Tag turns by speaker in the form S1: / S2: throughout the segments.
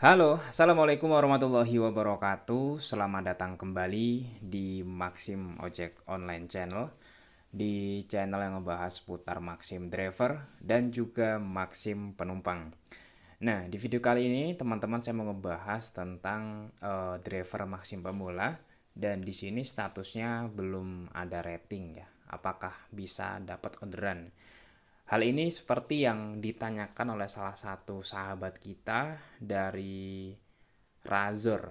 S1: Halo, Assalamualaikum warahmatullahi wabarakatuh Selamat datang kembali di Maxim Ojek Online Channel Di channel yang membahas putar Maxim Driver dan juga Maxim Penumpang Nah, di video kali ini teman-teman saya mau membahas tentang uh, driver Maxim pemula dan di sini statusnya belum ada rating ya. Apakah bisa dapat orderan? Hal ini seperti yang ditanyakan oleh salah satu sahabat kita dari Razor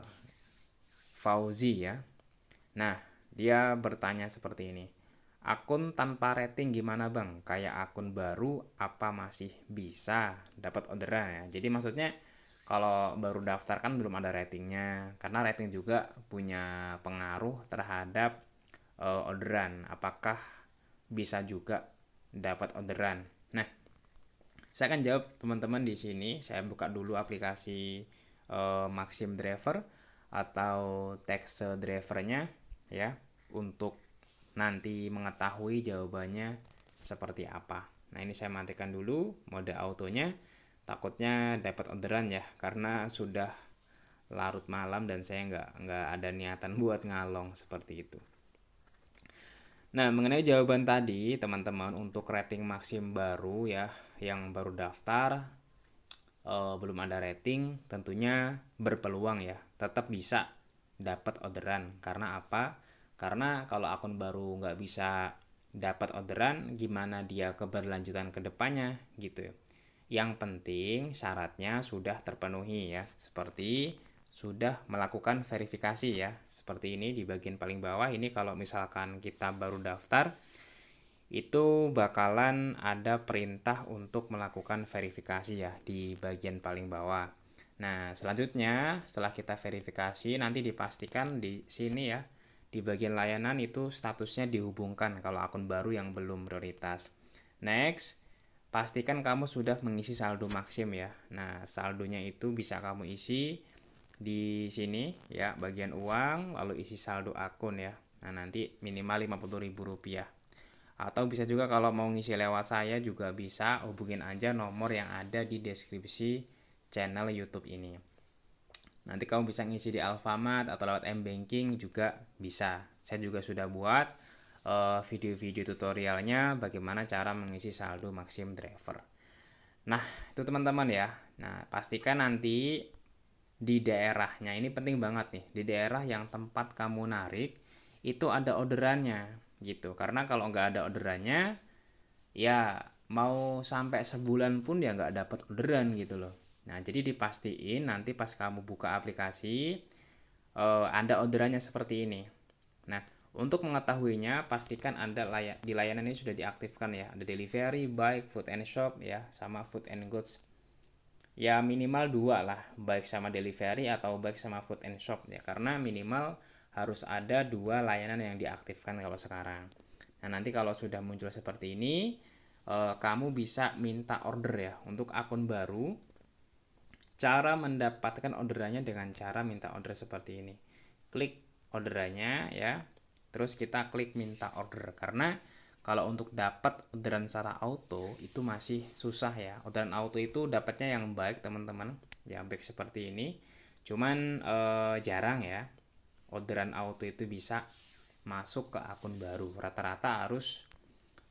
S1: Fauzi ya. Nah, dia bertanya seperti ini. Akun tanpa rating gimana bang? Kayak akun baru apa masih bisa dapat orderan ya? Jadi maksudnya kalau baru daftar kan belum ada ratingnya karena rating juga punya pengaruh terhadap uh, orderan. Apakah bisa juga dapat orderan? Nah, saya akan jawab teman-teman di sini. Saya buka dulu aplikasi eh, Maxim Driver atau text drivernya ya untuk nanti mengetahui jawabannya seperti apa. Nah, ini saya matikan dulu mode autonya. Takutnya dapat orderan ya karena sudah larut malam dan saya nggak nggak ada niatan buat ngalong seperti itu. Nah, mengenai jawaban tadi, teman-teman untuk rating maksim baru ya yang baru daftar uh, belum ada rating, tentunya berpeluang ya, tetap bisa dapat orderan. Karena apa? Karena kalau akun baru nggak bisa dapat orderan, gimana dia keberlanjutan ke depannya gitu ya. Yang penting syaratnya sudah terpenuhi ya, seperti sudah melakukan verifikasi ya. Seperti ini di bagian paling bawah ini kalau misalkan kita baru daftar itu bakalan ada perintah untuk melakukan verifikasi ya di bagian paling bawah. Nah, selanjutnya setelah kita verifikasi nanti dipastikan di sini ya di bagian layanan itu statusnya dihubungkan kalau akun baru yang belum prioritas. Next, pastikan kamu sudah mengisi saldo maksim ya. Nah, saldonya itu bisa kamu isi di sini ya bagian uang lalu isi saldo akun ya nah nanti minimal Rp50.000 atau bisa juga kalau mau ngisi lewat saya juga bisa hubungin aja nomor yang ada di deskripsi channel YouTube ini nanti kamu bisa ngisi di Alfamart atau lewat M Banking juga bisa saya juga sudah buat eh, video-video uh, tutorialnya bagaimana cara mengisi saldo Maxim Driver nah itu teman-teman ya nah pastikan nanti di daerahnya ini penting banget nih di daerah yang tempat kamu narik itu ada orderannya gitu karena kalau nggak ada orderannya ya mau sampai sebulan pun ya nggak dapat orderan gitu loh nah jadi dipastiin nanti pas kamu buka aplikasi eh, ada orderannya seperti ini nah untuk mengetahuinya pastikan anda layak di layanan ini sudah diaktifkan ya ada delivery baik food and shop ya sama food and goods ya minimal dua lah baik sama delivery atau baik sama food and shop ya karena minimal harus ada dua layanan yang diaktifkan kalau sekarang nah nanti kalau sudah muncul seperti ini eh, kamu bisa minta order ya untuk akun baru cara mendapatkan orderannya dengan cara minta order seperti ini klik orderannya ya terus kita klik minta order karena kalau untuk dapat orderan secara auto itu masih susah ya orderan auto itu dapatnya yang baik teman-teman ya baik seperti ini cuman eh, jarang ya orderan auto itu bisa masuk ke akun baru rata-rata harus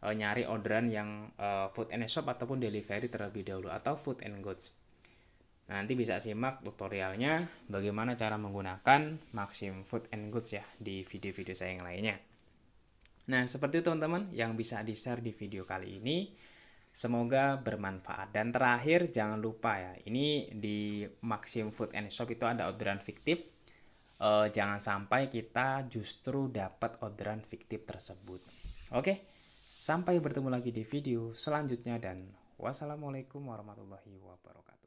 S1: eh, nyari orderan yang eh, food and shop ataupun delivery terlebih dahulu atau food and goods nanti bisa simak tutorialnya bagaimana cara menggunakan Maxim Food and Goods ya di video-video saya yang lainnya. Nah, seperti itu teman-teman yang bisa di-share di video kali ini. Semoga bermanfaat. Dan terakhir, jangan lupa ya, ini di Maxim Food and Shop itu ada orderan fiktif. E, jangan sampai kita justru dapat orderan fiktif tersebut. Oke, sampai bertemu lagi di video selanjutnya dan wassalamualaikum warahmatullahi wabarakatuh.